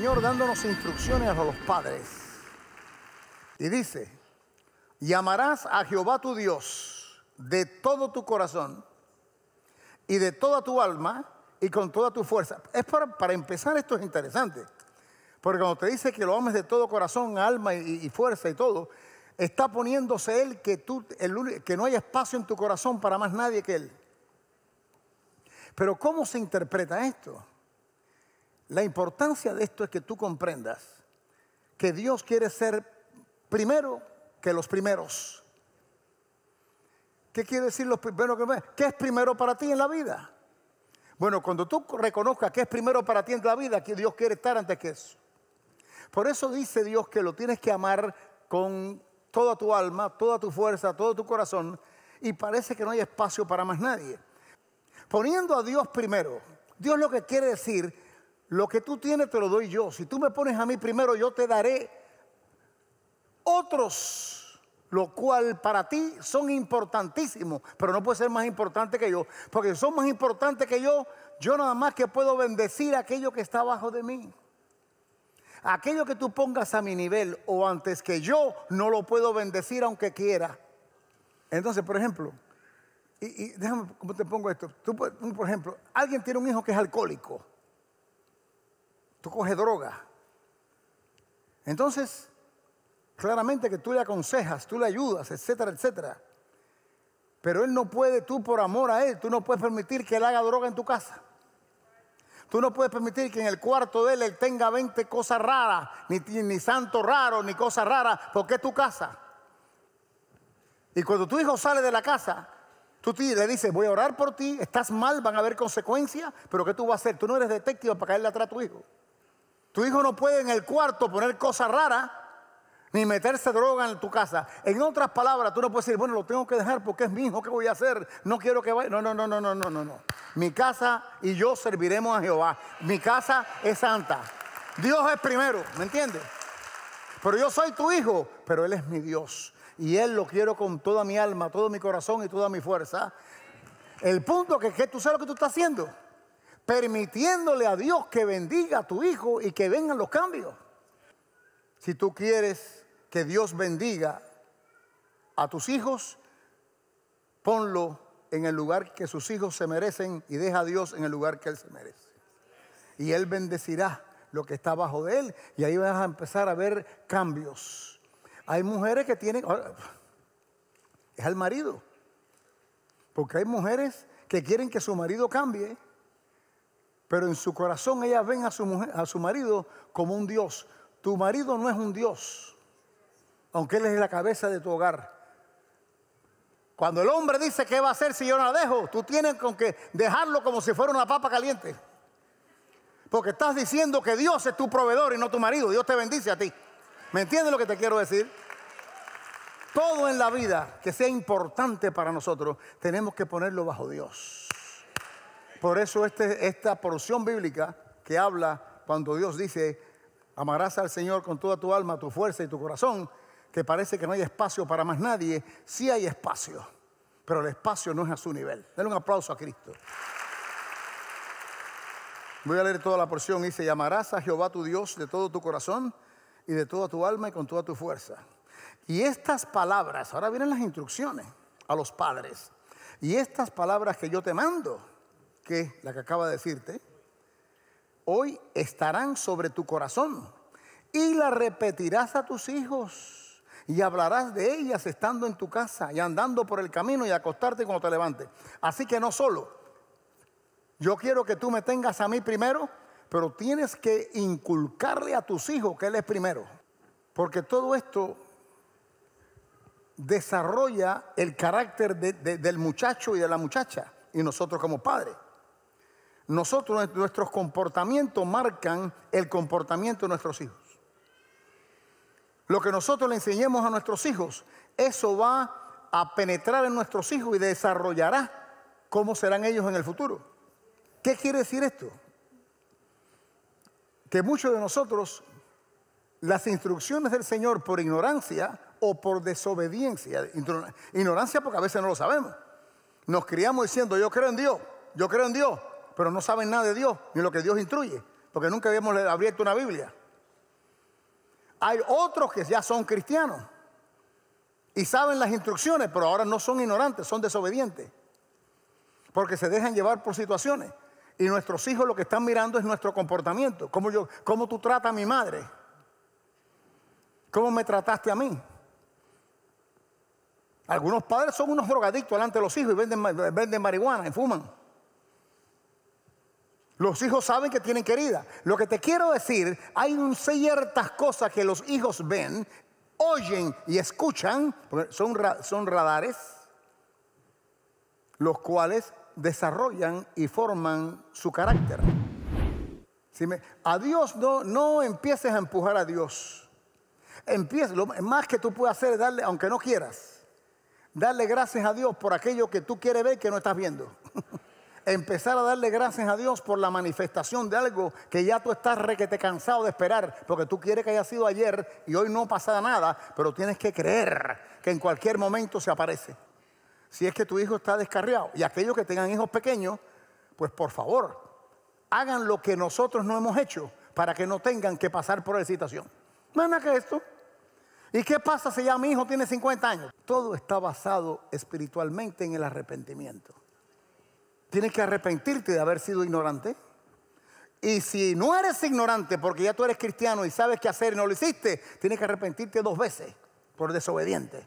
Señor dándonos instrucciones a los padres. Y dice, llamarás a Jehová tu Dios de todo tu corazón y de toda tu alma y con toda tu fuerza. Es para, empezar esto es interesante, porque cuando te dice que lo ames de todo corazón, alma y, fuerza y todo, está poniéndose él que, tú, el, que no hay espacio en tu corazón para más nadie que él. Pero ¿cómo se interpreta esto? La importancia de esto es que tú comprendas que Dios quiere ser primero que los primeros. ¿Qué quiere decir los primeros que ¿Qué es primero para ti en la vida? Bueno, cuando tú reconozcas que es primero para ti en la vida, que Dios quiere estar antes que eso. Por eso dice Dios que lo tienes que amar con toda tu alma, toda tu fuerza, todo tu corazón, y parece que no hay espacio para más nadie. Poniendo a Dios primero, Dios lo que quiere decir lo que tú tienes te lo doy yo. Si tú me pones a mí primero, yo te daré otros, lo cual para ti son importantísimos, pero no puede ser más importante que yo, porque si son más importantes que yo, yo nada más que puedo bendecir aquello que está abajo de mí. Aquello que tú pongas a mi nivel o antes que yo, no lo puedo bendecir aunque quiera. Entonces, por ejemplo, y, déjame cómo te pongo esto. por ejemplo, alguien tiene un hijo que es alcohólico tú coges droga. Entonces, claramente que tú le aconsejas, tú le ayudas, etcétera, etcétera. Pero él no puede, tú por amor a él, tú no puedes permitir que él haga droga en tu casa. Tú no puedes permitir que en el cuarto de él él tenga 20 cosas raras, ni, ni santo raro, ni cosas raras, porque es tu casa. Y cuando tu hijo sale de la casa, tú le dices, voy a orar por ti, estás mal, van a haber consecuencias, pero ¿qué tú vas a hacer? Tú no eres detective para caerle atrás a tu hijo. Tu hijo no puede en el cuarto poner cosas raras ni meterse droga en tu casa. En otras palabras, tú no puedes decir, bueno, lo tengo que dejar porque es mi hijo, ¿qué voy a hacer? No quiero que vaya. No, no, no, no, no, no, no, no. Mi casa y yo serviremos a Jehová. Mi casa es santa. Dios es primero, ¿me entiendes? Pero yo soy tu hijo, pero Él es mi Dios. Y Él lo quiero con toda mi alma, todo mi corazón y toda mi fuerza. El punto que, que tú sabes lo que tú estás haciendo permitiéndole a Dios que bendiga a tu hijo y que vengan los cambios. Si tú quieres que Dios bendiga a tus hijos, ponlo en el lugar que sus hijos se merecen y deja a Dios en el lugar que Él se merece. Y Él bendecirá lo que está bajo de Él y ahí vas a empezar a ver cambios. Hay mujeres que tienen... Es al marido. Porque hay mujeres que quieren que su marido cambie pero en su corazón ellas ven a su, marido como un Dios. Tu marido no es un Dios, aunque él es la cabeza de tu hogar. Cuando el hombre dice, que va a hacer si yo no la dejo? Tú tienes con que dejarlo como si fuera una papa caliente. Porque estás diciendo que Dios es tu proveedor y no tu marido. Dios te bendice a ti. ¿Me entiendes lo que te quiero decir? Todo en la vida que sea importante para nosotros, tenemos que ponerlo bajo Dios. Por eso este, esta porción bíblica que habla cuando Dios dice, amarás al Señor con toda tu alma, tu fuerza y tu corazón, que parece que no hay espacio para más nadie, sí hay espacio, pero el espacio no es a su nivel. Denle un aplauso a Cristo. Voy a leer toda la porción. Dice, amarás a Jehová tu Dios de todo tu corazón y de toda tu alma y con toda tu fuerza. Y estas palabras, ahora vienen las instrucciones a los padres. Y estas palabras que yo te mando que la que acaba de decirte, hoy estarán sobre tu corazón y la repetirás a tus hijos y hablarás de ellas estando en tu casa y andando por el camino y acostarte cuando te levantes. Así que no solo, yo quiero que tú me tengas a mí primero, pero tienes que inculcarle a tus hijos que Él es primero. Porque todo esto desarrolla el carácter del muchacho y de la muchacha y nosotros como padres nosotros, nuestros comportamientos marcan el comportamiento de nuestros hijos. Lo que nosotros le enseñemos a nuestros hijos, eso va a penetrar en nuestros hijos y desarrollará cómo serán ellos en el futuro. ¿Qué quiere decir esto? Que muchos de nosotros, las instrucciones del Señor por ignorancia o por desobediencia, ignorancia porque a veces no lo sabemos, nos criamos diciendo, yo creo en Dios, yo creo en Dios, pero no saben nada de Dios, ni lo que Dios instruye, porque nunca habíamos abierto una Biblia. Hay otros que ya son cristianos y saben las instrucciones, pero ahora no son ignorantes, son desobedientes, porque se dejan llevar por situaciones. Y nuestros hijos lo que están mirando es nuestro comportamiento, cómo, yo, cómo tú tratas a mi madre, cómo me trataste a mí. Algunos padres son unos drogadictos delante de los hijos y venden, venden marihuana y fuman. Los hijos saben que tienen querida. Lo que te quiero decir, hay ciertas cosas que los hijos ven, oyen y escuchan, porque son, son radares, los cuales desarrollan y forman su carácter. Si a Dios no, no empieces a empujar a Dios. Empieza, lo más que tú puedes hacer es darle, aunque no quieras, darle gracias a Dios por aquello que tú quieres ver que no estás viendo empezar a darle gracias a Dios por la manifestación de algo que ya tú estás te cansado de esperar, porque tú quieres que haya sido ayer y hoy no pasa nada, pero tienes que creer que en cualquier momento se aparece. Si es que tu hijo está descarriado y aquellos que tengan hijos pequeños, pues por favor, hagan lo que nosotros no hemos hecho para que no tengan que pasar por la excitación. Nada que esto. ¿Y qué pasa si ya mi hijo tiene 50 años? Todo está basado espiritualmente en el arrepentimiento. Tienes que arrepentirte de haber sido ignorante. Y si no eres ignorante porque ya tú eres cristiano y sabes qué hacer y no lo hiciste, tienes que arrepentirte dos veces por desobediente.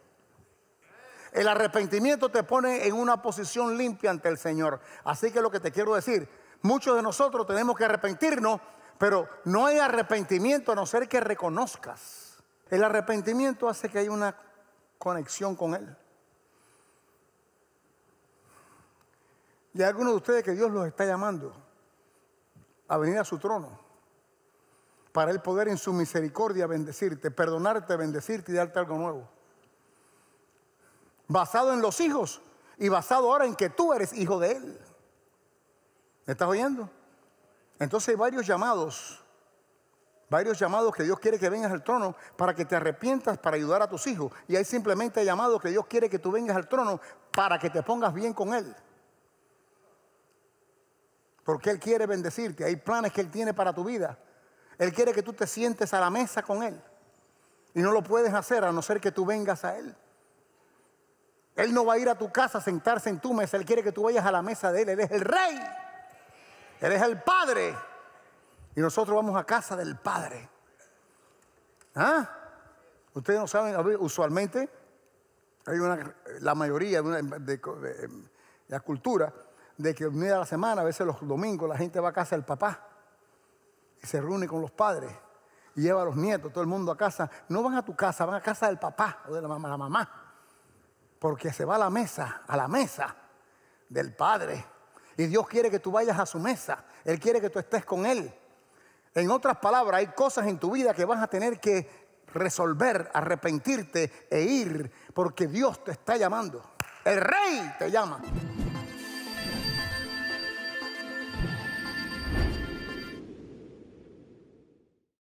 El arrepentimiento te pone en una posición limpia ante el Señor. Así que lo que te quiero decir, muchos de nosotros tenemos que arrepentirnos, pero no hay arrepentimiento a no ser que reconozcas. El arrepentimiento hace que haya una conexión con Él. Y algunos de ustedes que Dios los está llamando a venir a su trono para el poder en su misericordia bendecirte, perdonarte, bendecirte y darte algo nuevo. Basado en los hijos y basado ahora en que tú eres hijo de Él. ¿Me estás oyendo? Entonces hay varios llamados, varios llamados que Dios quiere que vengas al trono para que te arrepientas para ayudar a tus hijos. Y hay simplemente llamados que Dios quiere que tú vengas al trono para que te pongas bien con Él. Porque Él quiere bendecirte. Hay planes que Él tiene para tu vida. Él quiere que tú te sientes a la mesa con Él. Y no lo puedes hacer a no ser que tú vengas a Él. Él no va a ir a tu casa a sentarse en tu mesa. Él quiere que tú vayas a la mesa de Él. Él es el rey. Él es el Padre. Y nosotros vamos a casa del Padre. ¿Ah? Ustedes no saben, usualmente hay una, la mayoría de, de la cultura de que de la semana, a veces los domingos la gente va a casa del papá y se reúne con los padres y lleva a los nietos, todo el mundo a casa. No van a tu casa, van a casa del papá o de la mamá, la mamá. Porque se va a la mesa, a la mesa del padre. Y Dios quiere que tú vayas a su mesa. Él quiere que tú estés con Él. En otras palabras, hay cosas en tu vida que vas a tener que resolver, arrepentirte e ir, porque Dios te está llamando. El rey te llama.